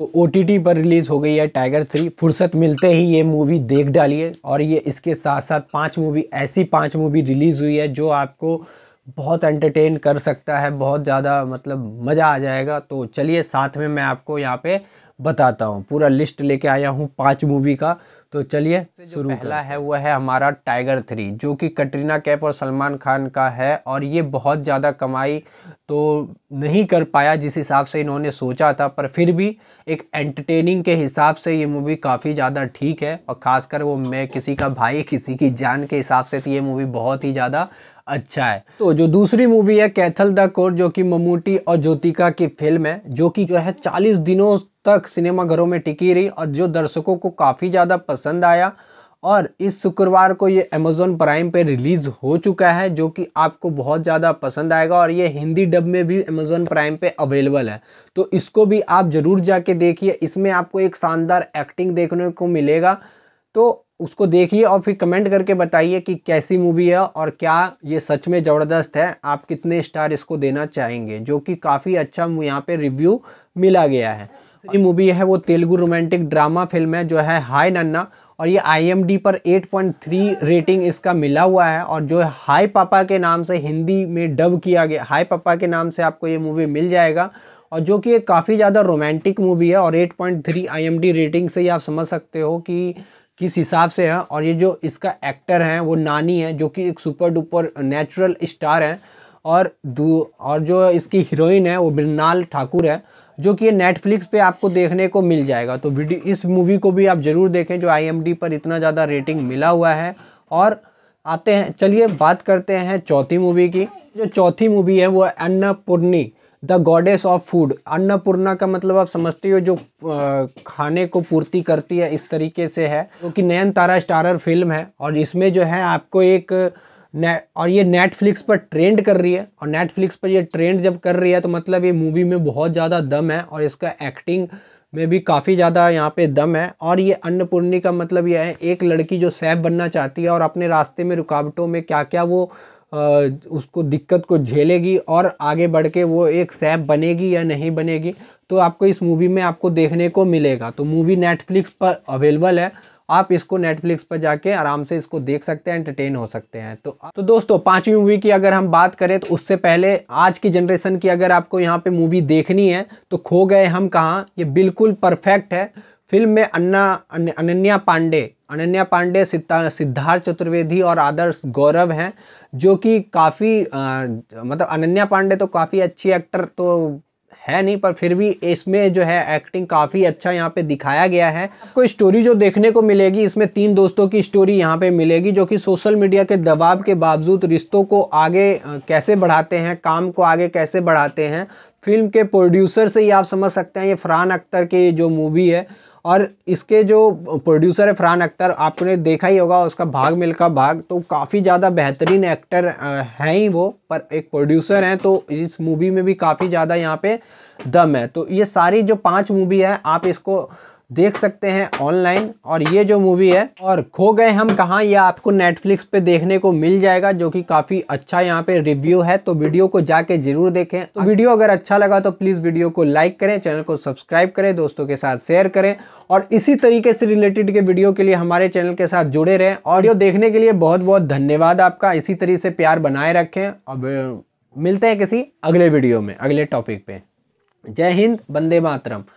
ओ तो टी पर रिलीज़ हो गई है टाइगर थ्री फुर्सत मिलते ही ये मूवी देख डालिए और ये इसके साथ साथ पांच मूवी ऐसी पांच मूवी रिलीज़ हुई है जो आपको बहुत एंटरटेन कर सकता है बहुत ज़्यादा मतलब मज़ा आ जाएगा तो चलिए साथ में मैं आपको यहाँ पे बताता हूँ पूरा लिस्ट लेके आया हूँ पांच मूवी का तो चलिए शुरू पहला है वह है हमारा टाइगर थ्री जो कि कटरीना कैफ और सलमान खान का है और ये बहुत ज़्यादा कमाई तो नहीं कर पाया जिस हिसाब से इन्होंने सोचा था पर फिर भी एक एंटरटेनिंग के हिसाब से ये मूवी काफ़ी ज़्यादा ठीक है और ख़ासकर वो मैं किसी का भाई किसी की जान के हिसाब से तो ये मूवी बहुत ही ज़्यादा अच्छा है तो जो दूसरी मूवी है कैथल द कोर जो कि ममूटी और ज्योतिका की फिल्म है जो कि जो है चालीस दिनों तक सिनेमाघरों में टिकी रही और जो दर्शकों को काफ़ी ज़्यादा पसंद आया और इस शुक्रवार को ये अमेज़ोन प्राइम पे रिलीज़ हो चुका है जो कि आपको बहुत ज़्यादा पसंद आएगा और ये हिंदी डब में भी अमेज़ोन प्राइम पे अवेलेबल है तो इसको भी आप ज़रूर जाके देखिए इसमें आपको एक शानदार एक्टिंग देखने को मिलेगा तो उसको देखिए और फिर कमेंट करके बताइए कि कैसी मूवी है और क्या ये सच में ज़बरदस्त है आप कितने स्टार इसको देना चाहेंगे जो कि काफ़ी अच्छा यहाँ पे रिव्यू मिला गया है ये मूवी है वो तेलुगु रोमांटिक ड्रामा फिल्म है जो है हाय नन्ना और ये आई पर 8.3 रेटिंग इसका मिला हुआ है और जो हाय पापा के नाम से हिंदी में डब किया गया हाय पापा के नाम से आपको ये मूवी मिल जाएगा और जो कि एक काफ़ी ज़्यादा रोमांटिक मूवी है और 8.3 आईएमडी रेटिंग से ही आप समझ सकते हो कि किस हिसाब से है और ये जो इसका एक्टर है वो नानी है जो कि एक सुपर डुपर नेचुरल स्टार है और दू और जो इसकी हीरोइन है वो मृणाल ठाकुर है जो कि ये नेटफ्लिक्स पे आपको देखने को मिल जाएगा तो वीडियो इस मूवी को भी आप ज़रूर देखें जो आई पर इतना ज़्यादा रेटिंग मिला हुआ है और आते हैं चलिए बात करते हैं चौथी मूवी की जो चौथी मूवी है वो Annapoorani the goddess of food Annapurna का मतलब आप समझते हो जो खाने को पूर्ति करती है इस तरीके से है जो कि नयन तारा स्टारर फिल्म है और इसमें जो है आपको एक और ये नेटफ्लिक्स पर ट्रेंड कर रही है और नेटफ्लिक्स पर ये ट्रेंड जब कर रही है तो मतलब ये मूवी में बहुत ज़्यादा दम है और इसका एक्टिंग में भी काफ़ी ज़्यादा यहाँ पे दम है और ये अन्नपूर्णी का मतलब यह है एक लड़की जो सैफ बनना चाहती है और अपने रास्ते में रुकावटों में क्या क्या वो उसको दिक्कत को झेलेगी और आगे बढ़ के वो एक सैप बनेगी या नहीं बनेगी तो आपको इस मूवी में आपको देखने को मिलेगा तो मूवी नेटफ्लिक्स पर अवेलेबल है आप इसको नेटफ्लिक्स पर जाके आराम से इसको देख सकते हैं एंटरटेन हो सकते हैं तो तो दोस्तों पांचवी मूवी की अगर हम बात करें तो उससे पहले आज की जनरेशन की अगर आपको यहाँ पे मूवी देखनी है तो खो गए हम कहाँ ये बिल्कुल परफेक्ट है फिल्म में अन्ना अनन्या पांडे अनन्या पांडे सिद्धार्थ चतुर्वेदी और आदर्श गौरव हैं जो कि काफ़ी मतलब अनन्या पांडे तो काफ़ी अच्छी एक्टर तो है नहीं पर फिर भी इसमें जो है एक्टिंग काफ़ी अच्छा यहाँ पे दिखाया गया है आपको स्टोरी जो देखने को मिलेगी इसमें तीन दोस्तों की स्टोरी यहाँ पे मिलेगी जो कि सोशल मीडिया के दबाव के बावजूद रिश्तों को आगे कैसे बढ़ाते हैं काम को आगे कैसे बढ़ाते हैं फिल्म के प्रोड्यूसर से ही आप समझ सकते हैं ये फ़रहान अख्तर की जो मूवी है और इसके जो प्रोड्यूसर है फरहान अख्तर आपने देखा ही होगा उसका भाग मिल्खा भाग तो काफ़ी ज़्यादा बेहतरीन एक्टर हैं ही वो पर एक प्रोड्यूसर हैं तो इस मूवी में भी काफ़ी ज़्यादा यहाँ पे दम है तो ये सारी जो पांच मूवी है आप इसको देख सकते हैं ऑनलाइन और ये जो मूवी है और खो गए हम कहाँ ये आपको नेटफ्लिक्स पे देखने को मिल जाएगा जो कि काफ़ी अच्छा यहाँ पे रिव्यू है तो वीडियो को जाके जरूर देखें तो वीडियो अगर अच्छा लगा तो प्लीज़ वीडियो को लाइक करें चैनल को सब्सक्राइब करें दोस्तों के साथ शेयर करें और इसी तरीके से रिलेटेड के वीडियो के लिए हमारे चैनल के साथ जुड़े रहें ऑडियो देखने के लिए बहुत बहुत धन्यवाद आपका इसी तरीके से प्यार बनाए रखें और मिलते हैं किसी अगले वीडियो में अगले टॉपिक पे जय हिंद बंदे मातरम